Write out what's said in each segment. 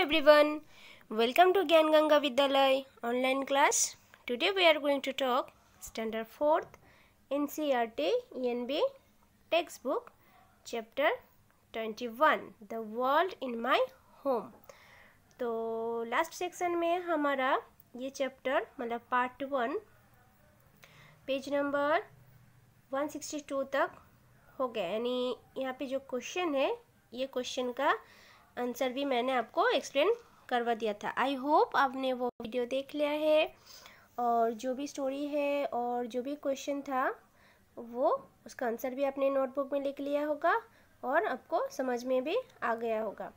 Everyone welcome to Gyan Ganga Vidyalaya online class today we are going to talk standard fourth NCERT ENB text book chapter twenty one the world in my home तो last section में हमारा ये chapter मतलब part one page number one sixty two तक हो गया यानी यहाँ पे जो क्वेश्चन है ये क्वेश्चन का आंसर भी मैंने आपको एक्सप्लेन करवा दिया था आई होप आपने वो वीडियो देख लिया है और जो भी स्टोरी है और जो भी क्वेश्चन था वो उसका आंसर भी आपने नोटबुक में लिख लिया होगा और आपको समझ में भी आ गया होगा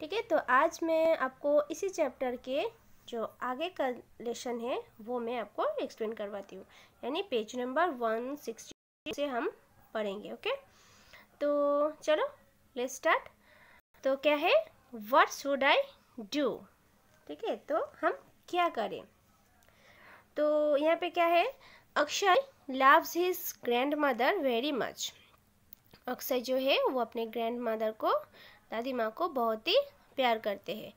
ठीक है तो आज मैं आपको इसी चैप्टर के जो आगे का लेसन है वो मैं आपको एक्सप्लेन करवाती हूँ यानी पेज नंबर वन सिक्सटी से हम पढ़ेंगे ओके तो चलो लेट्स स्टार्ट तो क्या है वट शुड आई डू ठीक है तो हम क्या करें तो यहाँ पे क्या है Akshay loves his grandmother very much Akshay जो है वो अपने ग्रैंड मदर को दादी माँ को बहुत ही प्यार करते हैं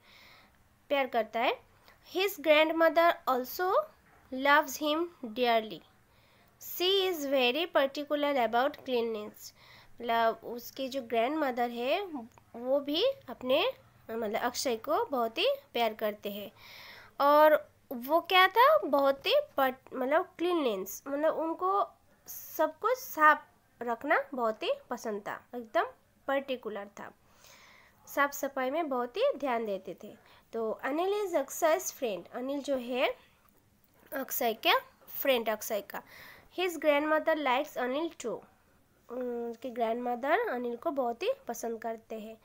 प्यार करता है his grandmother also loves him dearly she is very particular about cleanness मतलब उसकी जो ग्रैंड मदर है वो भी अपने मतलब अक्षय को बहुत ही प्यार करते हैं और वो क्या था बहुत ही पट मतलब क्लीननेस मतलब उनको सब कुछ साफ रखना बहुत ही पसंद था एकदम पर्टिकुलर था साफ सफाई में बहुत ही ध्यान देते थे तो अनिल इज़ अक्षय फ्रेंड अनिल जो है अक्षय का फ्रेंड अक्षय का his grandmother likes Anil too उनके ग्रैंड मदर अनिल को बहुत ही पसंद करते हैं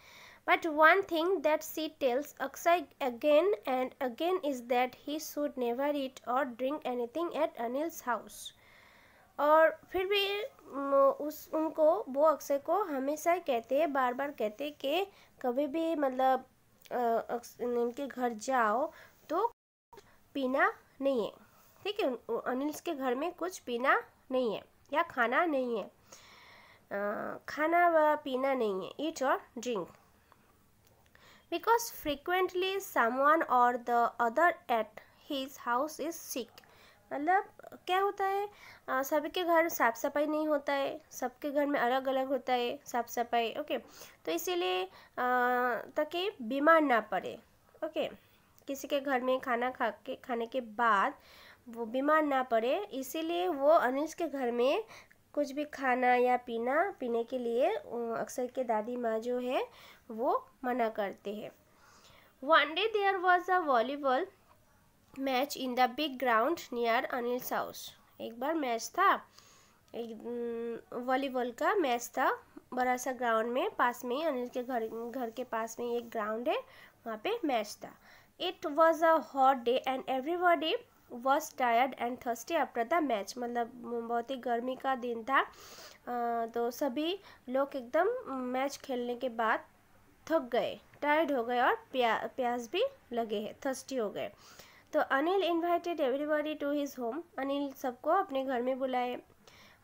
one thing thing she tells Akshay again and again is is he he never eat or drink anything at Anil's house और फिर भी उस उनको वो अक्षय को हमेशा कहते हैं बार बार कहते हैं कि कभी भी मतलब उनके घर जाओ तो पीना नहीं है ठीक है अनिल के घर में कुछ पीना नहीं है या खाना नहीं है खाना व पीना नहीं है eat or drink because frequently someone or the other at his house is sick मतलब क्या होता है सभी के घर साफ सफाई नहीं होता है सबके घर में अलग अलग होता है साफ सफाई ओके तो इसीलिए ताकि बीमार ना पड़े ओके किसी के घर में खाना खा के खाने के बाद वो बीमार ना पड़े इसीलिए वो अनिश के घर में कुछ भी खाना या पीना पीने के लिए अक्सर के दादी माँ जो है वो मना करते हैं one day there was a volleyball match in the big ground near Anil's house एक बार मैच था एक वॉलीबॉल का मैच था बड़ा सा ग्राउंड में पास में ही अनिल के घर घर के पास में एक ग्राउंड है वहाँ पे मैच था it was a hot day and everybody was tired and thirsty after the match मतलब बहुत ही गर्मी का दिन था तो सभी लोग एकदम मैच खेलने के बाद थक गए टायर्ड हो गए और प्या प्यास भी लगे हैं थर्स्टी हो गए तो Anil invited everybody to his home Anil सबको अपने घर में बुलाए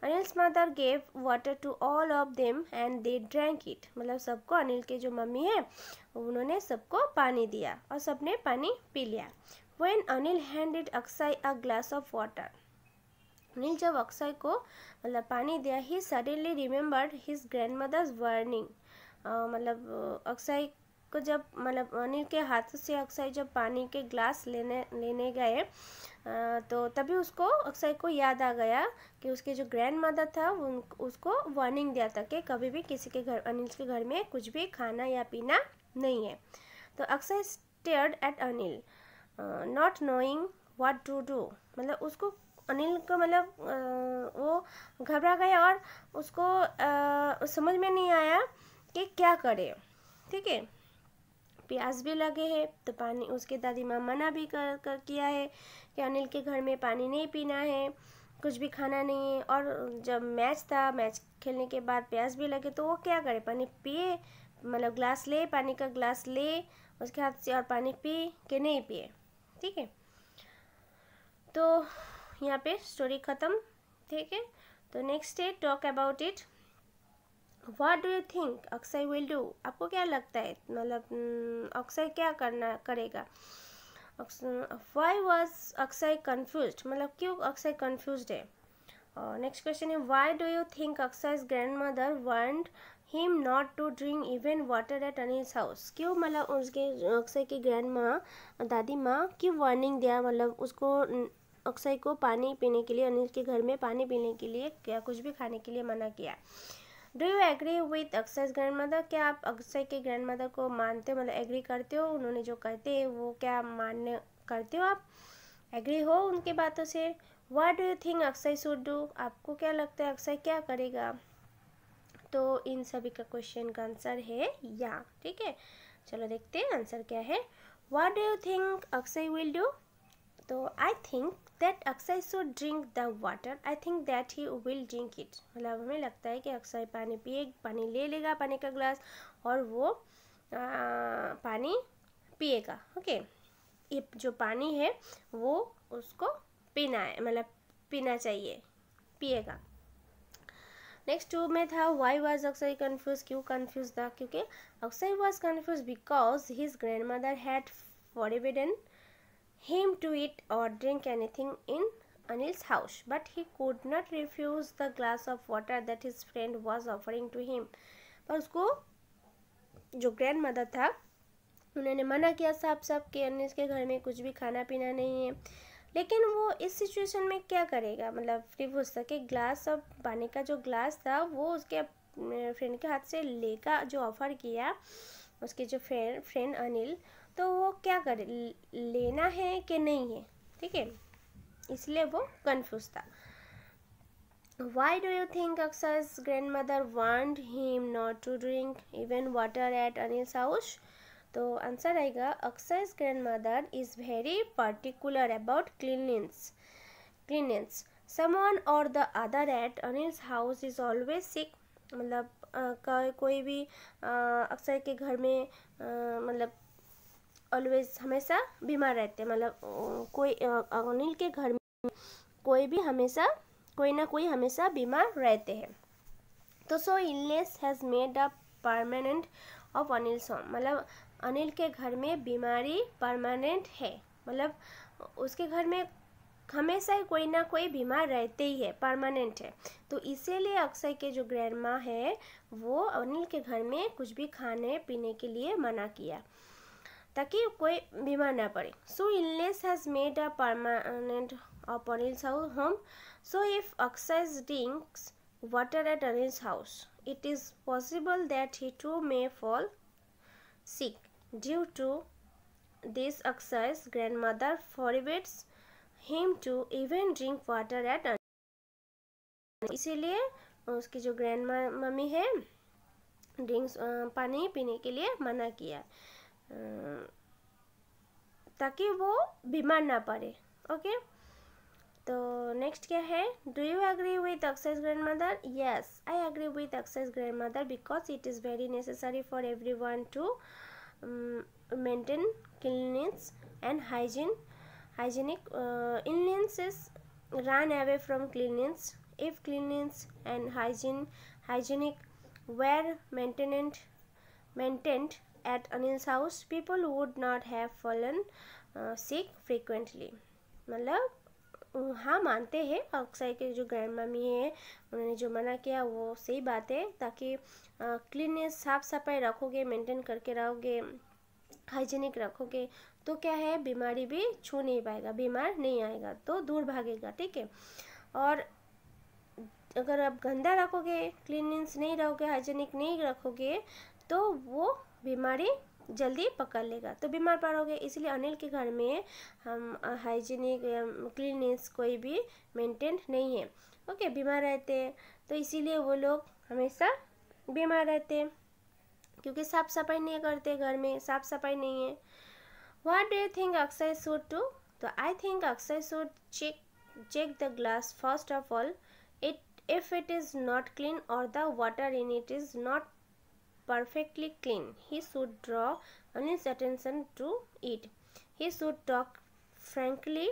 Anil's mother gave water to all of them and they drank it मतलब सबको अनिल के जो मम्मी है उन्होंने सबको पानी दिया और सबने पानी पी लिया when Anil handed Akshay a glass of water Anil जब अक्षय को मतलब पानी दिया ही suddenly remembered his grandmother's warning मतलब अक्षय को जब मतलब अनिल के हाथ से अक्षय जब पानी के ग्लास लेने लेने गए तो तभी उसको अक्षय को याद आ गया कि उसके जो ग्रैंड मदर था उन उसको वार्निंग दिया था कि कभी भी किसी के घर अनिल के घर में कुछ भी खाना या पीना नहीं है तो Akshay stared at Anil not knowing what to do मतलब उसको अनिल को मतलब वो घबरा गए और उसको आ, समझ में नहीं आया कि क्या करे ठीक है प्यास भी लगे है तो पानी उसके दादी माँ मना भी कर, कर किया है कि अनिल के घर में पानी नहीं पीना है कुछ भी खाना नहीं है और जब मैच था मैच खेलने के बाद प्यास भी लगे तो वो क्या करे पानी पिए मतलब ग्लास ले पानी का ग्लास ले उसके हाथ से और पानी पिए कि नहीं पिए ठीक है तो यहाँ पे स्टोरी ख़त्म ठीक है तो नेक्स्ट है talk about it what do you think Akshay will do आपको क्या लगता है मतलब अक्षय हम्म, क्या करना करेगा वाई वॉज अक्षय कन्फ्यूज मतलब क्यों अक्षय कन्फ्यूज है नेक्स्ट क्वेश्चन है why do you think Akshay grandmother warned him not to drink even water at Anil's house क्यों मतलब उसके अक्षय की ग्रैंड माँ दादी माँ की वार्निंग दिया मतलब उसको अक्षय को पानी पीने के लिए अनिल के घर में पानी पीने के लिए क्या कुछ भी खाने के लिए मना किया do you agree with Akshay grandmother क्या आप अक्षय के ग्रैंड मदर को मानते हो मतलब एग्री करते हो उन्होंने जो कहते हैं वो क्या मान्य करते हो आप एग्री हो उनके बातों से what do you think Akshay should do आपको क्या लगता है अक्षय क्या करेगा तो इन सभी का क्वेश्चन का आंसर है या ठीक है चलो देखते हैं आंसर क्या है what do you think Akshay will do तो I think that Akshay should drink the water I think that he will drink it मतलब हमें लगता है कि अक्षय पानी पिए पानी ले लेगा पानी का ग्लास और वो आ, पानी पिएगा ओके ये जो पानी है वो उसको पीना है मतलब पीना चाहिए पिएगा नेक्स्ट टू में था वाई वॉज अक्सर कन्फ्यूज क्यों कन्फ्यूज था क्योंकि Akshay was confuse because his grandmother had forbidden him to eat or drink anything in Anil's house but he could not refuse the glass of water that his friend was offering to him पर उसको जो grand mother था उन्होंने मना किया साफ साफ कि अनिल के घर में कुछ भी खाना पीना नहीं है लेकिन वो इस सिचुएशन में क्या करेगा मतलब वो सके ग्लास और पानी का जो ग्लास था वो उसके फ्रेंड के हाथ से लेगा जो ऑफ़र किया उसके जो फ्रेंड फ्रेंड अनिल तो वो क्या करे लेना है कि नहीं है ठीक है इसलिए वो कन्फ्यूज था Why do you think Akshay's grandmother warned him not to drink even water at Anil's house? तो आंसर आएगा Akshay's grandmother is very particular about cleanness cleanness someone or the other at Anil's house is always sick मतलब कोई भी अक्सर के घर में मतलब ऑलवेज हमेशा बीमार रहते हैं मतलब कोई अनिल के घर में कोई भी हमेशा कोई ना कोई हमेशा बीमार रहते हैं तो so illness has made a permanent of Anil's home मतलब अनिल के घर में बीमारी परमानेंट है मतलब उसके घर में हमेशा ही कोई ना कोई बीमार रहते ही है परमानेंट है तो इसीलिए अक्षय के जो ग्रैंडमा है वो अनिल के घर में कुछ भी खाने पीने के लिए मना किया ताकि कोई बीमार ना पड़े so illness has made a permanent of Anil's home so if Akshay drinks water at Anil's house it is possible that he too may fall sick Due to this excess, grandmother forbids him to even drink water at इसीलिए उसकी जो grand mummy है drinks पानी पीने के लिए मना किया ताकि वो बीमार ना पड़े ओके तो नेक्स्ट क्या है do you agree with Akshay's grandmother yes I agree with Akshay's grandmother because it is very necessary for everyone to um, maintain cleanliness and hygiene hygienic uh, illnesses run away from cleanliness if cleanliness and hygiene hygienic were maintained maintained at Anil's house people would not have fallen uh, sick frequently मतलब हाँ मानते हैं अक्सर के जो grand mummy है उन्होंने जो मना किया वो सही बात है ताकि क्लीननेस साफ सफाई रखोगे मेंटेन करके रहोगे हाइजीनिक रखोगे तो क्या है बीमारी भी छू नहीं पाएगा बीमार नहीं आएगा तो दूर भागेगा ठीक है और अगर आप गंदा रखोगे क्लीननेस नहीं रहोगे हाइजीनिक नहीं रखोगे तो वो बीमारी जल्दी पकड़ लेगा तो बीमार पड़ोगे इसलिए अनिल के घर में हम हाइजीनिक क्लीननेस कोई भी मेंटेन नहीं है ओके बीमार रहते हैं तो इसीलिए वो लोग हमेशा बीमार रहते हैं क्योंकि साफ सफाई नहीं करते घर में साफ सफाई नहीं है what do you think Akshay should do तो I think Akshay should check check the glass first of all it if it is not clean or the water in it is not perfectly clean. He should draw honest attention to it. He should talk frankly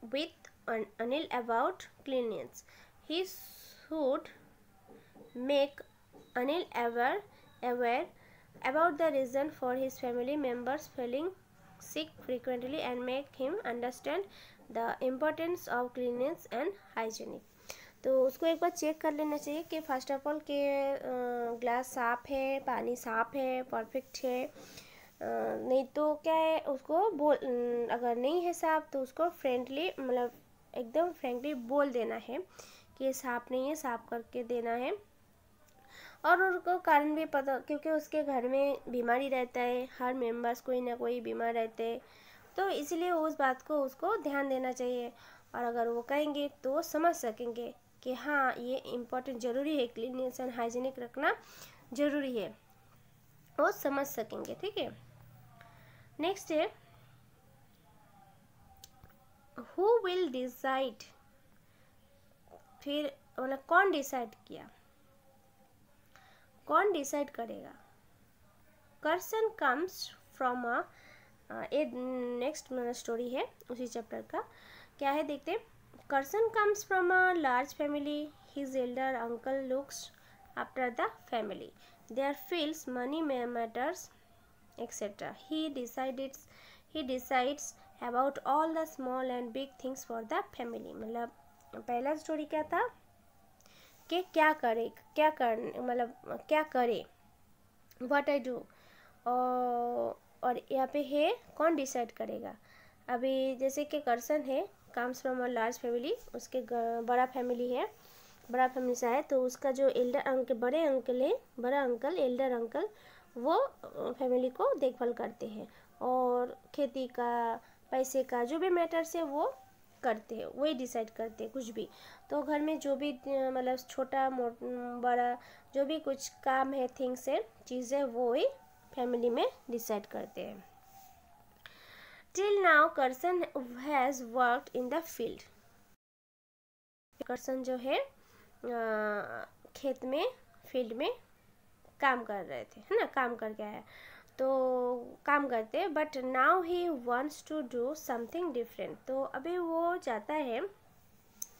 with Anil about cleanliness. He should make Anil aware aware about the reason for his family members feeling sick frequently and make him understand the importance of cleanliness and hygiene. तो उसको एक बार check कर लेना चाहिए कि first of all के glass साफ़ है पानी साफ़ है परफेक्ट है नहीं तो क्या है उसको बोल अगर नहीं है साफ तो उसको फ्रेंडली मतलब एकदम फ्रेंकली बोल देना है कि ये साफ नहीं है साफ करके देना है और उनको कारण भी पता क्योंकि उसके घर में बीमारी रहता है हर मेंबर्स कोई ना कोई बीमार रहते हैं तो इसलिए उस बात को उसको ध्यान देना चाहिए और अगर वो कहेंगे तो समझ सकेंगे कि हाँ ये इम्पोर्टेंट ज़रूरी है क्लीननेस एंड हाइजीनिक रखना ज़रूरी है वो समझ सकेंगे ठीक है नेक्स्ट है हु विल डिसाइड फिर मतलब कौन डिसाइड किया कौन डिसाइड करेगा Karsan comes from a next मतलब स्टोरी है उसी चैप्टर का क्या है देखते हैं Karsan comes from a large family. His elder uncle looks after the family, their fields, money matters, etc. He decides he decides about all the small and big things for the family. मतलब पहला story क्या था कि क्या करे क्या कर मतलब क्या करे व्हाट आई डू और यहाँ पे है कौन डिसाइड करेगा अभी जैसे कि कर्सन है comes from a large family उसके बड़ा फैमिली है बड़ा फैमिली से आए तो उसका जो एल्डर अंकल बड़े अंकल है बड़ा अंकल एल्डर अंकल वो फैमिली को देखभाल करते हैं और खेती का पैसे का जो भी मैटर्स है वो करते हैं वही डिसाइड करते हैं कुछ भी तो घर में जो भी मतलब छोटा बड़ा जो भी कुछ काम है थिंग्स है चीज़ें वो ही फैमिली में डिसाइड करते हैं Till now Carson has worked in the field. Carson जो है खेत में फील्ड में काम कर रहे थे है ना काम करके आया तो काम करते but now he wants to do something different तो अभी वो चाहता है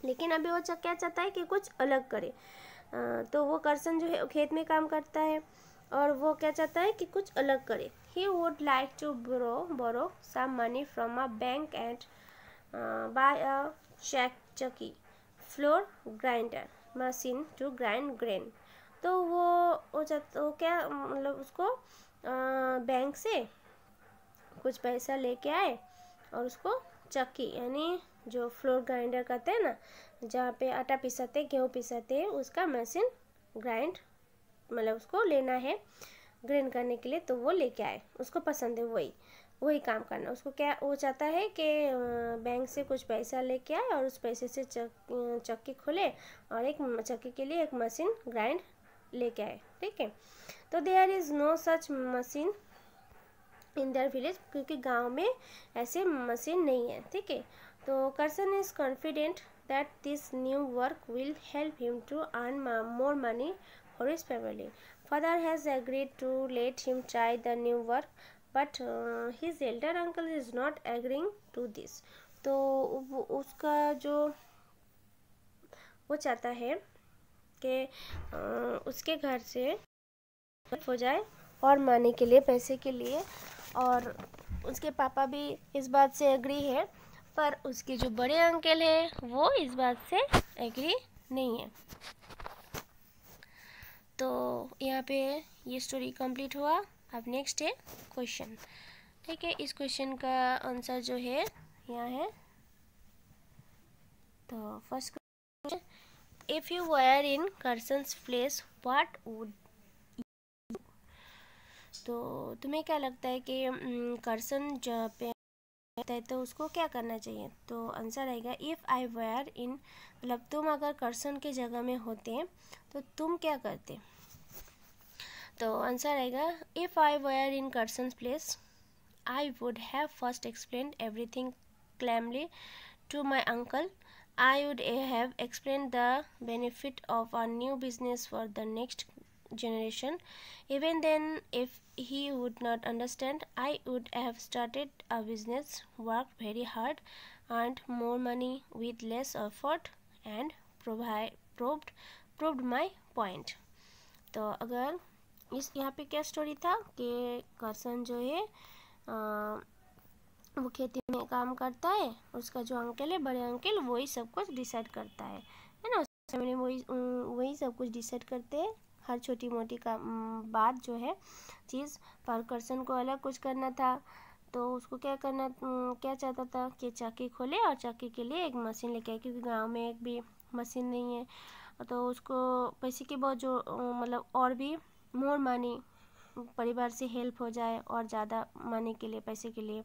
लेकिन अभी वो क्या चाहता है कि कुछ अलग करे तो वो करसन जो है खेत में काम करता है और वो क्या चाहता है कि कुछ अलग करे he would like to bro borrow some money from a bank and buy a check chakki flour grinder machine to grind grain तो वो वो चाहता वो क्या मतलब उसको बैंक uh, से कुछ पैसा लेके आए और उसको चक्की यानी जो फ्लोर ग्राइंडर कहते हैं ना जहाँ पे आटा पिसाते गेहूँ पिसाते उसका मशीन ग्राइंड मतलब उसको लेना है ग्रहण करने के लिए तो वो लेके आए उसको पसंद है वही वही काम करना उसको क्या वो चाहता है कि बैंक से कुछ पैसा लेके आए और उस पैसे से चक चक्की खोले और एक चक्की के लिए एक मशीन ग्राइंड लेके आए ठीक है तो there is no such machine in their village क्योंकि गांव में ऐसे मशीन नहीं है ठीक है तो Karsan is confident that this new work will help him to earn more money for his family. Father has agreed to let him try the new work, but uh, his elder uncle is not agreeing to this. तो उसका जो वो चाहता है कि उसके घर से हो जाए और माने के लिए पैसे के लिए और उसके पापा भी इस बात से एग्री है पर उसके जो बड़े अंकल हैं वो इस बात से एग्री नहीं है तो यहाँ पे ये स्टोरी कंप्लीट हुआ अब नेक्स्ट है क्वेश्चन ठीक है इस क्वेश्चन का आंसर जो है यहाँ है तो first question if you were in Karsan's place what would तो तुम्हें क्या लगता है कि कर्सन जहाँ पे होता है तो उसको क्या करना चाहिए तो आंसर आएगा इफ़ आई वेयर इन मतलब तुम अगर कर्सन के जगह में होते हैं तो तुम क्या करते तो आंसर आएगा if I were in Karsan place I would have first explain everything calmly to my uncle I would have explain the benefit of our new business for the next generation. Even then, if he would not understand, I would have started a business, worked very hard, earned more money with less effort, and provide, proved proved my point. तो अगर इस यहाँ पे क्या story था कि कर्सन जो है वो खेती में काम करता है उसका जो अंकल है बड़े अंकल वही सब कुछ डिसाइड करता है है ना उस वही वही सब कुछ डिसाइड करते हैं हर छोटी मोटी का बात जो है चीज़ पर पर्सन को अलग कुछ करना था तो उसको क्या करना क्या चाहता था कि चाकी खोले और चाकी के लिए एक मशीन लेके आए क्योंकि गांव में एक भी मशीन नहीं है तो उसको पैसे की बहुत जो मतलब और भी मोर मानी परिवार से हेल्प हो जाए और ज़्यादा माने के लिए पैसे के लिए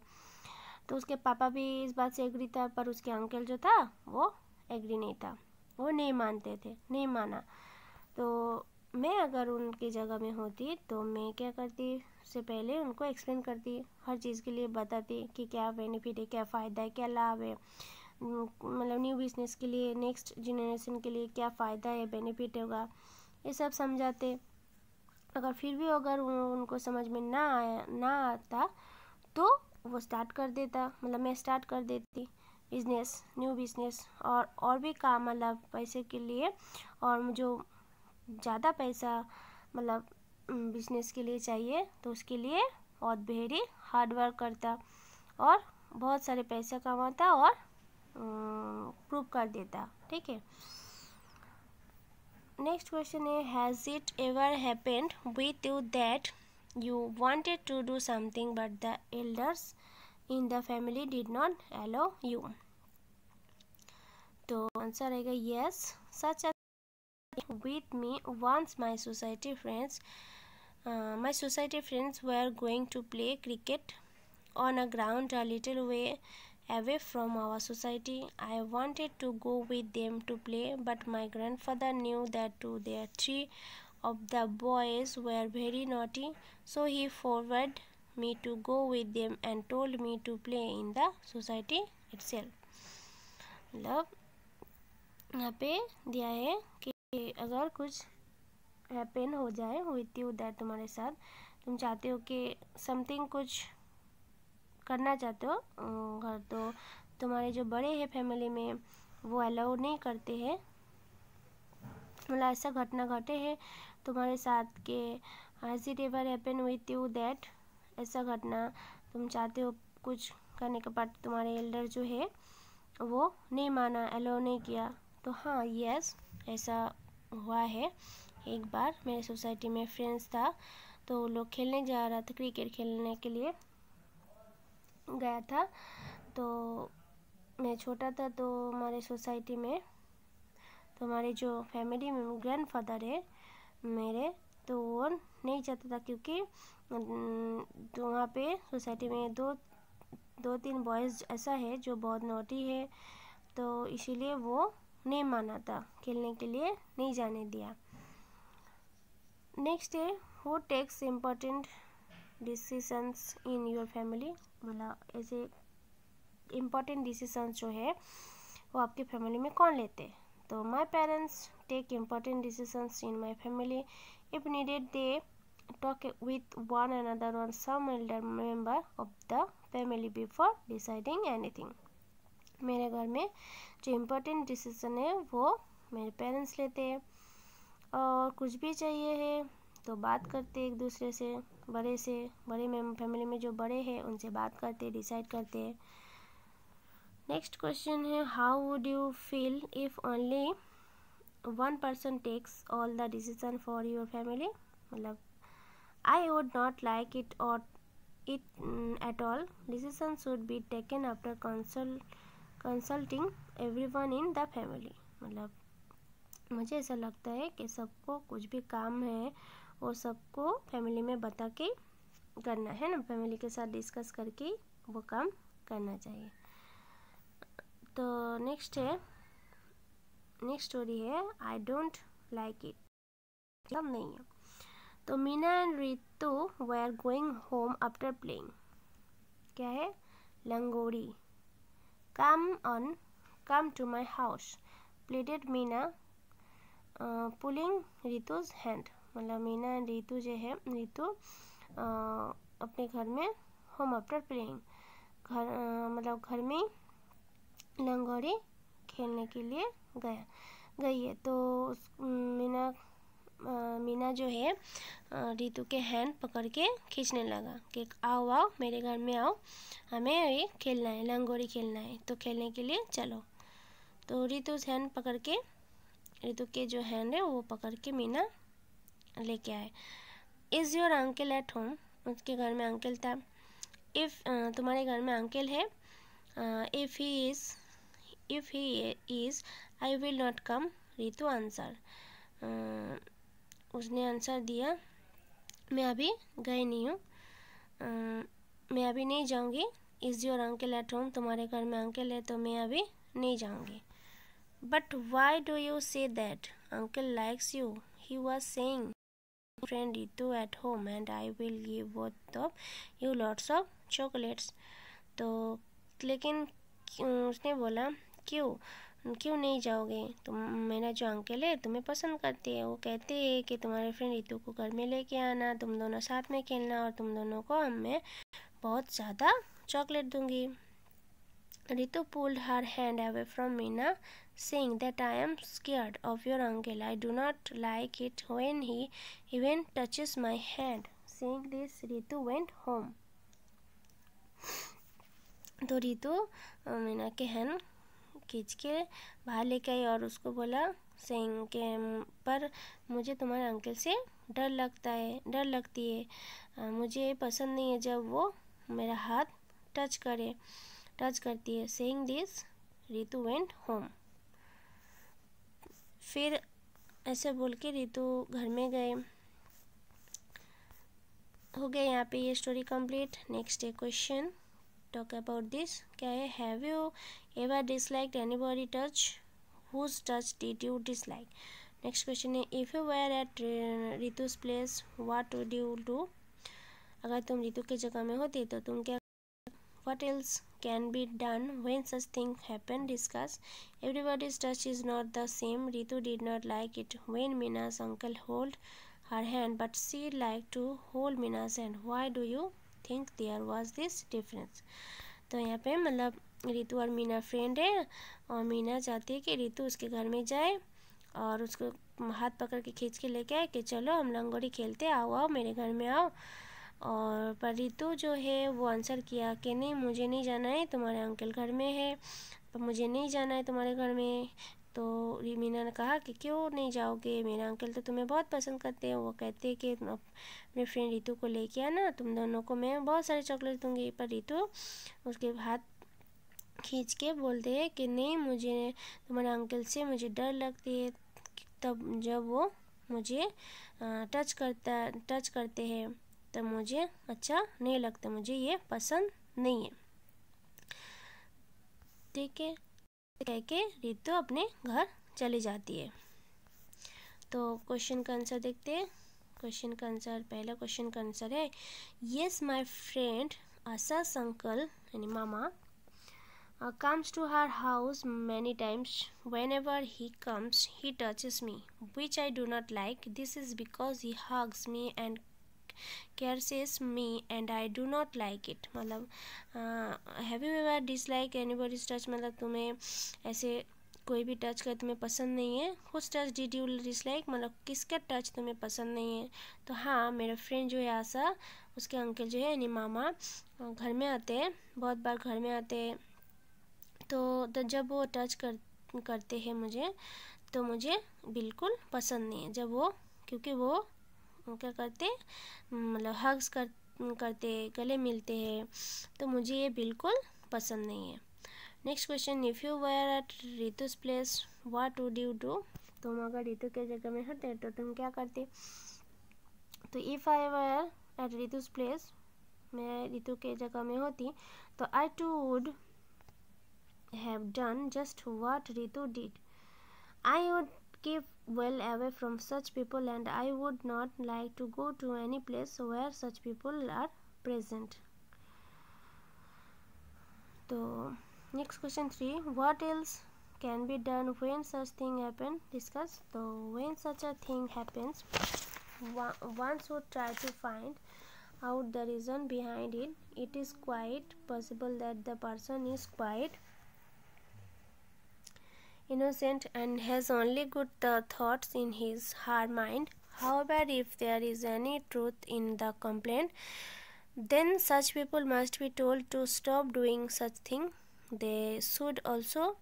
तो उसके पापा भी इस बात से एग्री था पर उसके अंकल जो था वो एग्री नहीं था वो नहीं मानते थे नहीं माना तो मैं अगर उनकी जगह में होती तो मैं क्या करती उससे पहले उनको एक्सप्लेन करती हर चीज़ के लिए बताती कि क्या बेनिफिट है क्या फ़ायदा है क्या लाभ है मतलब न्यू बिजनेस के लिए नेक्स्ट जनरेशन के लिए क्या फ़ायदा है बेनिफिट होगा ये सब समझाते अगर फिर भी अगर उनको समझ में ना आया ना आता तो वो स्टार्ट कर देता मतलब मैं स्टार्ट कर देती बिजनेस न्यू बिजनेस और और भी काम मतलब पैसे के लिए और जो ज़्यादा पैसा मतलब बिजनेस के लिए चाहिए तो उसके लिए और बेहरी हार्ड वर्क करता और बहुत सारे पैसा कमाता और प्रूव कर देता ठीक है नेक्स्ट क्वेश्चन है has it ever happened with you that you wanted to do something but the elders in the family did not allow you तो आंसर रहेगा yes such a with me once my society friends uh, my society friends were going to play cricket on a ground a little way away from our society. I wanted to go with them to play, but my grandfather knew that two their three of the boys were very naughty, so he forwarded me to go with them and told me to play in the society itself. Love, यहाँ पे दिया है कि अगर कुछ happen हो जाए with you तुम्हारे साथ तुम चाहते हो कि समथिंग कुछ करना चाहते हो घर तो तुम्हारे जो बड़े हैं फैमिली में वो अलाउ नहीं करते हैं मतलब ऐसा घटना घटे है तुम्हारे साथ के has it ever happen with you that ऐसा घटना तुम चाहते हो कुछ करने के बाद तुम्हारे एल्डर जो है वो नहीं माना अलाउ नहीं किया तो हाँ यस ऐसा हुआ है एक बार मेरे सोसाइटी में फ्रेंड्स था तो वो लोग खेलने जा रहा था क्रिकेट खेलने के लिए गया था तो मैं छोटा था तो हमारे सोसाइटी में तो हमारे जो फैमिली में ग्रैंड फादर है मेरे तो वो नहीं चाहता था क्योंकि तो वहाँ पे सोसाइटी में दो दो तीन बॉयज़ ऐसा है जो बहुत नोटी है तो इसीलिए वो नहीं माना था खेलने के लिए नहीं जाने दिया नेक्स्ट है who takes important decisions in your family मतलब ऐसे इम्पोर्टेंट डिसीसन्स जो है वो आपकी फैमिली में कौन लेते तो my parents take important decisions in my family if needed they with one and other one some member of the family before deciding deciding anything. मेरे घर में जो इम्पोर्टेंट डिसीज़न है वो मेरे पेरेंट्स लेते हैं और कुछ भी चाहिए है तो बात करते एक दूसरे से बड़े से बड़े में फैमिली में जो बड़े हैं उनसे बात करते डिसाइड करते नेक्स्ट क्वेश्चन है how would you feel if only one person takes all the decision for your family मतलब I would not like it or it at all decision should be taken after consult consulting everyone in the family मतलब मुझे ऐसा लगता है कि सबको कुछ भी काम है वो सबको फैमिली में बता के करना है ना फैमिली के साथ डिस्कस करके वो काम करना चाहिए तो नेक्स्ट है नेक्स्ट स्टोरी है आई डोंट लाइक इट मतलब नहीं है तो Meena and Ritu they are going home after playing क्या है लंगोड़ी Come on, come to my house, pleaded Meena, uh, pulling Ritu's hand. मतलब मीना एंड रितु जो है रितु uh, अपने घर में होम आफ्टर प्लेइंग घर uh, मतलब घर में लंगोड़ी खेलने के लिए गया गई है तो मीना मीना जो है रितु के हैंड पकड़ के खींचने लगा कि आओ आओ मेरे घर में आओ हमें ये खेलना है लंगोरी खेलना है तो खेलने के लिए चलो तो रितु हैंड पकड़ के रितु के जो हैंड है वो पकड़ के मीना लेके आए is your uncle at home उसके घर में अंकल था इफ़ तुम्हारे घर में अंकल है if he is if he is I will not come Ritu answer उसने आंसर दिया मैं अभी गई नहीं हूँ मैं अभी नहीं जाऊँगी is your uncle at home तुम्हारे घर में अंकल है तो मैं अभी नहीं जाऊँगी but why do you say that uncle likes you he was saying friend Ritu at home and I will give both of you lots of chocolates तो लेकिन उसने बोला क्यों क्यों नहीं जाओगे तुम मेरा जो अंकल है तुम्हें पसंद करते हैं वो कहते हैं कि तुम्हारे फ्रेंड रितु को घर में लेके आना तुम दोनों साथ में खेलना और तुम दोनों को मैं बहुत ज़्यादा चॉकलेट दूंगी Ritu pulled her hand away from Meena saying that I am scared of your uncle I do not like it when he even touches my hand saying this Ritu went home तो रितु मीना के हैंड खींच के बाहर लेके आई और उसको बोला सेंग के पर मुझे तुम्हारे अंकल से डर लगता है डर लगती है मुझे पसंद नहीं है जब वो मेरा हाथ टच करे टच करती है saying this Ritu went home फिर ऐसे बोल के रितु घर में गए हो गया यहाँ पे ये स्टोरी कंप्लीट नेक्स्ट है क्वेश्चन टॉक अबाउट दिस क्या है have you ever disliked anybody touch whose touch did you dislike next question है if you were at Ritu's place what would you do अगर तुम रितु की जगह में होते तो तुम क्या what else can be done when such thing happen discuss everybody's touch is not the same ritu did not like it when mina's uncle hold her hand but she liked to hold mina's hand why do you think there was this difference तो यहाँ पे मतलब रितु और Meena friend है और मीना चाहती है कि रितु उसके घर में जाए और उसको हाथ पकड़ के खींच के लेके आए कि चलो हम लंगोड़ी खेलते आओ आओ मेरे घर में आओ और पर रितु जो है वो आंसर किया कि नहीं मुझे नहीं जाना है तुम्हारे अंकल घर में है पर मुझे नहीं जाना है तुम्हारे घर में तो मीना ने कहा कि क्यों नहीं जाओगे मेरे अंकल तो तुम्हें बहुत पसंद करते हैं वो कहते हैं कि अपने फ्रेंड रितु को लेके आना तुम दोनों को मैं बहुत सारे चॉकलेट दूंगी पर रितु उसके हाथ खींच के बोलते हैं कि नहीं मुझे तुम्हारे अंकल से मुझे डर लगती है तब जब वो मुझे टच करता टच करते हैं तो मुझे अच्छा नहीं लगता मुझे ये पसंद नहीं है ठीक है कह के रितु अपने घर चली जाती है तो क्वेश्चन का आंसर देखते हैं क्वेश्चन का आंसर पहला क्वेश्चन का आंसर है येस माय फ्रेंड आशा संकल यानी मामा uh, comes to her house many times. Whenever he comes, he touches me, which I do not like. This is because he hugs me and caresses me and I do not like it. matlab uh, have you ever dislike anybody's touch matlab tumhe aise कोई भी touch का तुम्हें पसंद नहीं है कुछ touch did you dislike मतलब किसका टच तुम्हें पसंद नहीं है तो हाँ मेरा फ्रेंड जो है आशा उसके अंकल जो है यानी मामा घर में आते हैं बहुत बार घर में आते हैं तो, तो जब वो टच कर करते हैं मुझे तो मुझे बिल्कुल पसंद नहीं है जब वो क्योंकि वो क्या करते मतलब हग्स कर करते गले मिलते हैं तो मुझे ये बिल्कुल पसंद नहीं है next question if you were at Ritu's place what would you do तुम अगर रितु के जगह में होते तो तुम क्या करते तो if I were at Ritu's place मैं रितु के जगह में होती तो I too would have done just what Ritu did. I would keep well away from such people and I would not like to go to any place where such people are present. So next question 3 what else can be done when such thing happen discuss so when such a thing happens one should try to find out the reason behind it it is quite possible that the person is quite innocent and has only good uh, thoughts in his her mind. However, if there is any truth in the complaint, then such people must be told to stop doing such thing. They should also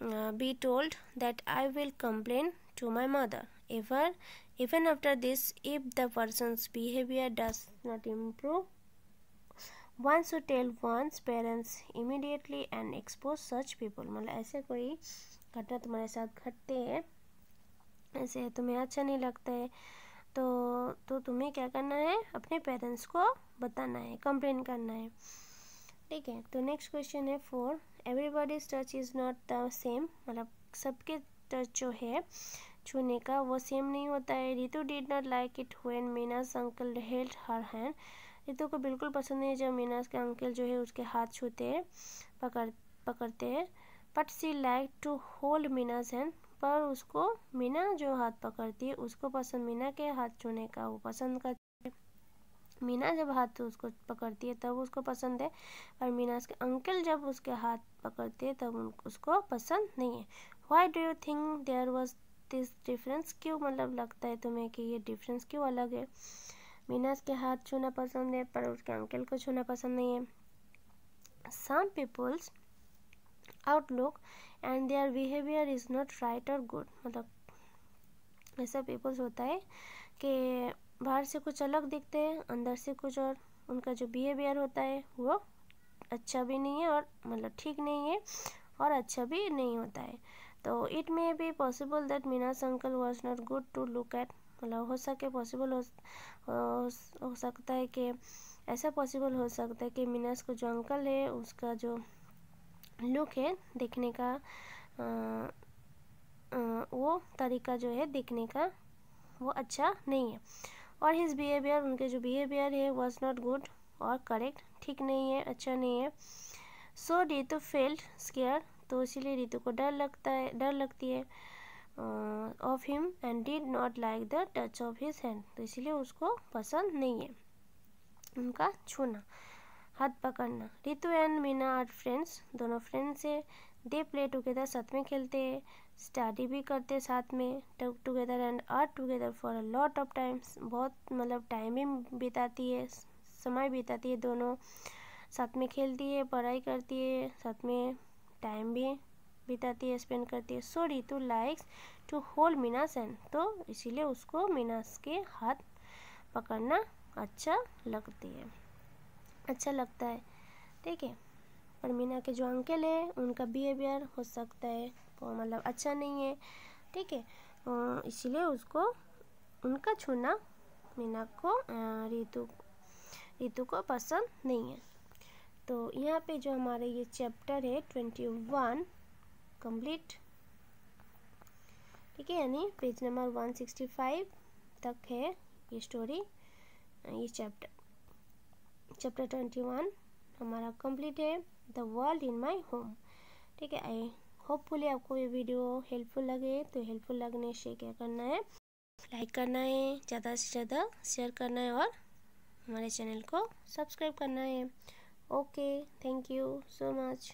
uh, be told that I will complain to my mother. Ever, even after this, if the person's behavior does not improve, once you tell once parents immediately and expose such people मतलब ऐसे कोई घटना तुम्हारे साथ घटते है ऐसे तुम्हें अच्छा नहीं लगता है तो तो तुम्हें क्या करना है अपने पेरेंट्स को बताना है कंप्लेन करना है ठीक है तो नेक्स्ट क्वेश्चन है four everybody's touch is not the same मतलब सबके टच जो है छूने का वो सेम नहीं होता है Ritu did not like it when Meena uncle held her hand Ritu तो को बिल्कुल पसंद नहीं जब मीनास के अंकल जो है उसके हाथ छूते हैं पकड़ पकड़ते हैं but she like to hold Meena's hand पर उसको मीना जो हाथ पकड़ती है उसको पसंद मीना के हाथ छूने का वो पसंद करती है मीना जब हाथ उसको पकड़ती है तब उसको पसंद है और मीनास के अंकल जब उसके हाथ पकड़ते हैं तब उन उसको पसंद नहीं है why do you think there was this difference क्यों मतलब लगता है तुम्हें कि ये डिफरेंस क्यों अलग है मीना के हाथ छूना पसंद है पर उसके अंकल को छूना पसंद नहीं है some peoples outlook and their behaviour is not right और गुड मतलब ऐसा पीपल्स होता है कि बाहर से कुछ अलग दिखते हैं अंदर से कुछ और उनका जो बिहेवियर होता है वो अच्छा भी नहीं है और मतलब ठीक नहीं है और अच्छा भी नहीं होता है तो it may be possible that Meena's uncle was not good to look at मतलब हो सके पॉसिबल हो, हो, सकता है कि ऐसा पॉसिबल हो सकता है कि मीनस को जो अंकल है उसका जो लुक है देखने का आ, आ, वो तरीका जो है देखने का वो अच्छा नहीं है और हिज बिहेवियर उनके जो बिहेवियर है वॉज नॉट गुड और करेक्ट ठीक नहीं है अच्छा नहीं है सो रितु फेल्ड स्केयर तो इसीलिए रितु को डर लगता है डर लगती है of him and did not like the touch of his hand तो इसलिए उसको पसंद नहीं है उनका छूना हाथ पकड़ना Ritu and Meena are friends दोनों फ्रेंड्स है दे प्ले टुगेदर साथ में खेलते हैं स्टडी भी करते हैं साथ में together and are together for a lot of times बहुत मतलब टाइम भी बिताती है समय बिताती है दोनों साथ में खेलती है पढ़ाई करती है साथ में टाइम भी बिताती है स्पेंड करती है so Ritu likes to hold Meena's and तो इसीलिए उसको मीनास के हाथ पकड़ना अच्छा लगती है अच्छा लगता है ठीक है पर मीना के जो अंकल है उनका बिहेवियर हो सकता है वो मतलब अच्छा नहीं है ठीक है इसीलिए उसको उनका छूना मीना को रितु रितु को पसंद नहीं है तो यहाँ पे जो हमारे ये चैप्टर है ट्वेंटी वन कंप्लीट ठीक है यानी पेज नंबर 165 तक है ये स्टोरी ये चैप्टर चैप्टर 21 हमारा कंप्लीट है the world in my home ठीक है आई होपफुली आपको ये वीडियो हेल्पफुल लगे तो हेल्पफुल लगने से क्या करना है लाइक करना है ज़्यादा से ज़्यादा शेयर करना है और हमारे चैनल को सब्सक्राइब करना है okay thank you so much